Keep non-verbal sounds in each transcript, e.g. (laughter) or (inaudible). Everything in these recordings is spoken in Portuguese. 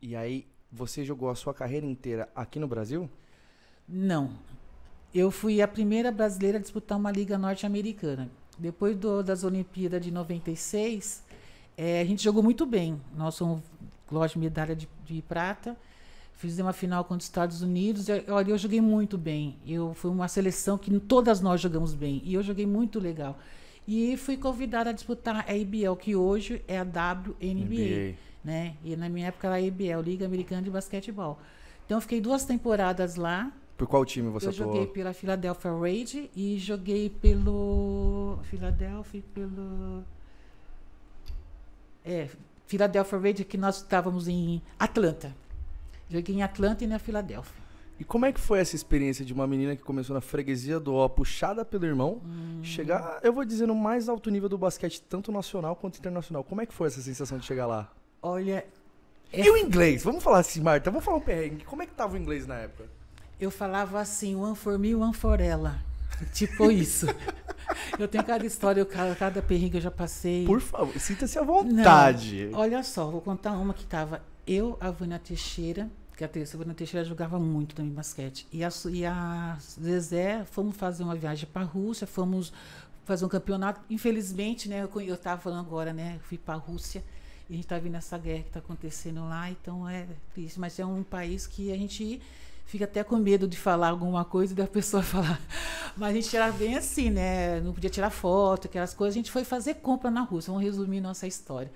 E aí, você jogou a sua carreira inteira aqui no Brasil? Não. Eu fui a primeira brasileira a disputar uma liga norte-americana. Depois do, das Olimpíadas de 96, é, eh, a gente jogou muito bem. Nós somos lógico, medalha de, de prata. Fizemos uma final contra os Estados Unidos. Eu, olha, eu joguei muito bem. Eu fui uma seleção que todas nós jogamos bem. E eu joguei muito legal. E fui convidada a disputar a IBL, que hoje é a WNBA. NBA né? E na minha época era a IBL, Liga Americana de Basquetebol. Então eu fiquei duas temporadas lá. Por qual time você eu atuou? Eu joguei pela Philadelphia Rage e joguei pelo Philadelphia pelo é, Philadelphia Rage que nós estávamos em Atlanta. Joguei em Atlanta e na Filadélfia. E como é que foi essa experiência de uma menina que começou na freguesia do O, puxada pelo irmão, hum. chegar, eu vou dizer, no mais alto nível do basquete, tanto nacional quanto internacional? Como é que foi essa sensação de chegar lá? Olha. É... E o inglês? Vamos falar assim, Marta, vamos falar um perrengue. Como é que tava o inglês na época? Eu falava assim, one for me, one for ela. Tipo isso. (laughs) eu tenho cada história, eu, cada perrengue que eu já passei. Por favor, sinta-se à vontade. Não, olha só, vou contar uma que tava eu, a Vânia Teixeira, que é a Vânia Teixeira jogava muito também basquete, e a, e a Zezé, fomos fazer uma viagem para a Rússia, fomos fazer um campeonato. Infelizmente, né, eu estava falando agora, né, fui para a Rússia e a gente está vendo essa guerra que está acontecendo lá, então é triste. Mas é um país que a gente fica até com medo de falar alguma coisa e da pessoa (laughs) falar. Mas a gente era bem assim, né? Não podia tirar foto, aquelas coisas. A gente foi fazer compra na Rússia. Vamos resumir nossa história.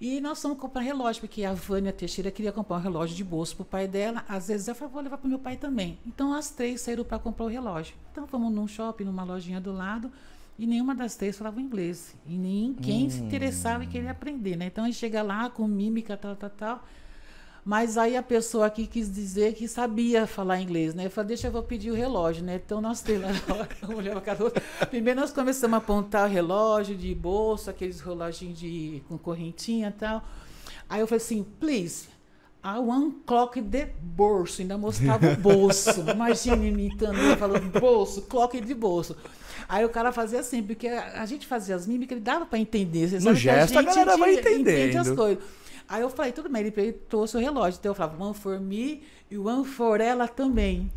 E nós fomos comprar relógio, porque a Vânia Teixeira queria comprar um relógio de bolso para o pai dela. Às vezes eu falava, vou levar para o meu pai também. Então as três saíram para comprar o relógio. Então fomos num shopping, numa lojinha do lado e nenhuma das três falava inglês. E ninguém hum. se interessava em querer hum. aprender, né? Então a gente chega lá com mímica, tal, tal, tal. Mas aí a pessoa aqui quis dizer que sabia falar inglês, né? Eu falei, deixa eu vou pedir o relógio, né? Então nós temos (laughs) Primeiro nós começamos a apontar o relógio de bolso, aqueles reloginhos de, com correntinha e tal. Aí eu falei assim, please, a One Clock de bolso. Ainda mostrava o bolso. (laughs) Imagina imitando, falando bolso, clock de bolso. Aí o cara fazia assim, porque a gente fazia as mímicas, ele dava para entender. Você no gesto, a, a, galera vai entendendo. as coisas. Aí eu falei, tudo bem, ele trouxe o relógio. Então eu falava, one for me e one for ela também.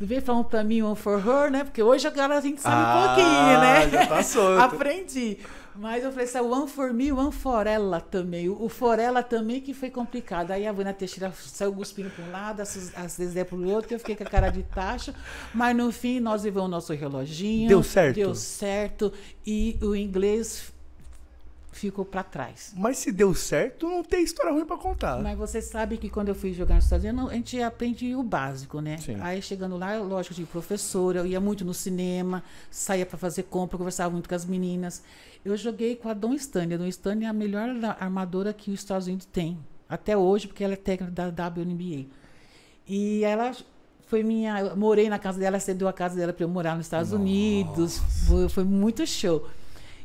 Não veio falando pra mim one for her, né? Porque hoje a galera a gente sabe ah, um pouquinho, ah, né? Já tá solto. (laughs) Aprendi. Mas eu falei, essa One For Me, One For Ela também. O For Ela também que foi complicado. Aí a Vânia Teixeira saiu cuspindo para um lado, vezes é para o outro, eu fiquei com a cara de taxa. Mas no fim, nós levamos o nosso reloginho. Deu certo. Deu certo. E o inglês ficou para trás. Mas se deu certo, não tem história ruim para contar. Mas você sabe que quando eu fui jogar nos Estados Unidos, a gente aprende o básico, né? Sim. Aí chegando lá, lógico, de professora, eu ia muito no cinema, saía para fazer compra, conversava muito com as meninas. Eu joguei com a Don Stanley. A Don Stanley é a melhor armadora que os Estados Unidos tem, até hoje, porque ela é técnica da WNBA. E ela foi minha. morei na casa dela, cedeu a casa dela para eu morar nos Estados Nossa. Unidos. Foi, foi muito show.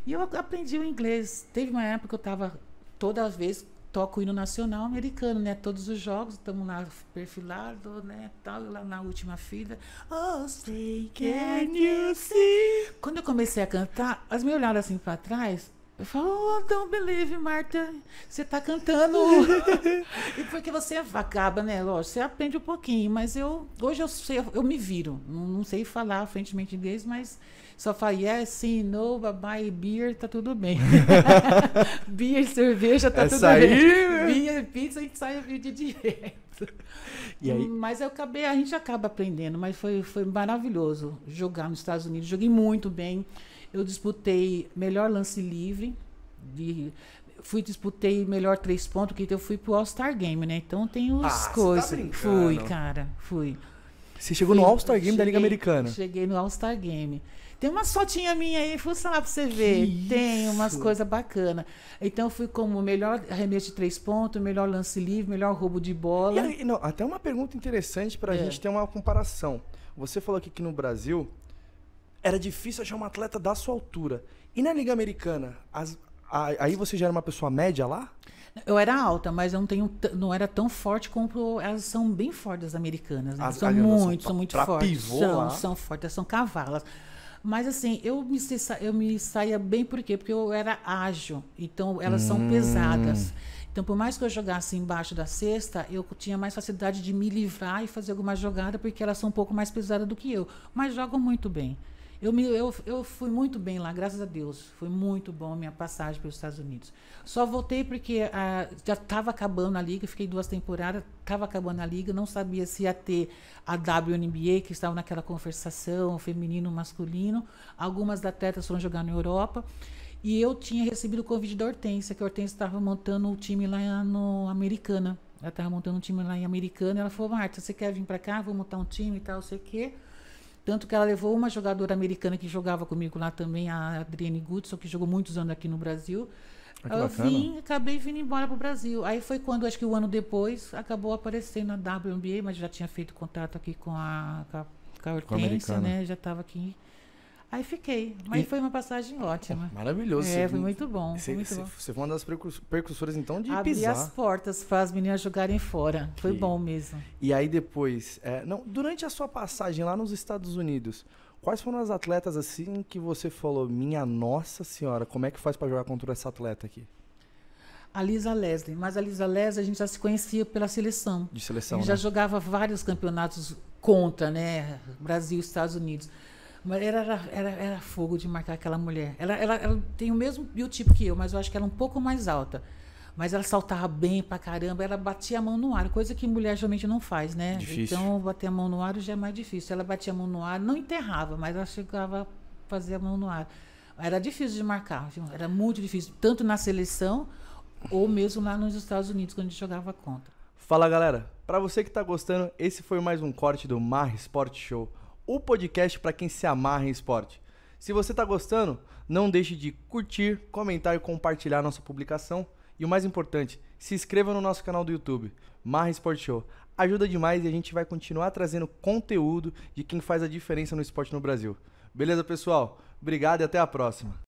E eu aprendi o inglês. Teve uma época que eu estava toda vez toco o hino nacional americano, né? Todos os jogos estamos lá perfilado, né? Tal, lá na última fila. Oh, say can you see? Quando eu comecei a cantar, as me olharam assim para trás. Eu falo, oh, don't believe, Marta, você tá cantando. (laughs) e porque você é acaba, né? Lógico, você aprende um pouquinho, mas eu hoje eu sei, eu me viro. Não, não sei falar frentemente inglês, mas só falo yes, sim, no, bye, beer, tá tudo bem. (laughs) beer, cerveja, tá Essa é tudo aí, bem. Né? Beer, pizza, a gente sai de direto. E aí? Mas eu acabei, a gente acaba aprendendo, mas foi, foi maravilhoso jogar nos Estados Unidos. Joguei muito bem. Eu disputei melhor lance livre. De, fui disputei melhor três pontos, que eu fui pro All-Star Game, né? Então tem os ah, tá coisas. Tá fui, cara, fui. Você chegou fui, no All-Star Game cheguei, da Liga Americana? Cheguei no All-Star Game. Tem umas fotinhas minha aí, fuça lá para você ver. Que tem isso? umas coisas bacanas. Então eu fui como melhor arremesso de três pontos, melhor lance livre, melhor roubo de bola. E, não, até uma pergunta interessante para é. gente ter uma comparação. Você falou aqui que no Brasil era difícil achar um atleta da sua altura. E na Liga Americana, as, a, aí você já era uma pessoa média lá? Eu era alta, mas eu não, tenho, não era tão forte como. Elas são bem fortes, as americanas. Né? As, são muito, são, muito fortes. são, são fortes, são cavalas. Mas assim, eu me, eu me saía bem por quê? Porque eu era ágil. Então, elas hum. são pesadas. Então, por mais que eu jogasse embaixo da cesta, eu tinha mais facilidade de me livrar e fazer alguma jogada, porque elas são um pouco mais pesadas do que eu. Mas jogam muito bem. Eu, me, eu, eu fui muito bem lá, graças a Deus. Foi muito bom a minha passagem pelos Estados Unidos. Só voltei porque a, ah, já estava acabando a liga, fiquei duas temporadas, estava acabando a liga, não sabia se ia ter a WNBA, que estava naquela conversação, feminino, masculino. Algumas atletas foram jogar na Europa. E eu tinha recebido o convite da Hortência, que a Hortência estava montando o um time lá no Americana. Ela estava montando um time lá em Americana. Ela falou, Marta, você quer vir para cá? Vou montar um time e tal, sei o quê. Tanto que ela levou uma jogadora americana que jogava comigo lá também, a Adriane Goodson, que jogou muitos anos aqui no Brasil. Ah, eu vim, acabei vindo embora para o Brasil. Aí foi quando, acho que um ano depois, acabou aparecendo a WNBA, mas já tinha feito contato aqui com a, com a, com a Hortência, né? Já estava aqui Aí fiquei. Mas e... foi uma passagem ótima. Maravilhoso. É, foi muito bom. Você, muito você, bom. foi uma das precursoras, então, de Abri pisar. as portas para as meninas jogarem fora. Foi bom mesmo. E aí depois... É, não, durante a sua passagem lá nos Estados Unidos, quais foram as atletas, assim, que você falou, minha nossa senhora, como é que faz para jogar contra essa atleta aqui? A Lisa Leslie. Mas a Lisa Leslie a gente já se conhecia pela seleção. De seleção, A gente né? já jogava vários campeonatos contra, né? Brasil, Estados Unidos. Mas era, era, era fogo de marcar aquela mulher. Ela, ela, ela tem o mesmo biotipo que eu, mas eu acho que ela é um pouco mais alta. Mas ela saltava bem pra caramba, ela batia a mão no ar, coisa que mulher geralmente não faz, né? Difícil. Então, bater a mão no ar já é mais difícil. Ela batia a mão no ar, não enterrava, mas ela chegava a fazer a mão no ar. Era difícil de marcar, assim, era muito difícil, tanto na seleção ou mesmo lá nos Estados Unidos, quando a gente jogava contra. Fala galera, para você que tá gostando, esse foi mais um corte do Mar Sport Show o podcast para quem se amarra em esporte. Se você está gostando, não deixe de curtir, comentar e compartilhar nossa publicação. E o mais importante, se inscreva no nosso canal do YouTube, Marra Esporte Show. Ajuda demais e a gente vai continuar trazendo conteúdo de quem faz a diferença no esporte no Brasil. Beleza, pessoal? Obrigado e até a próxima.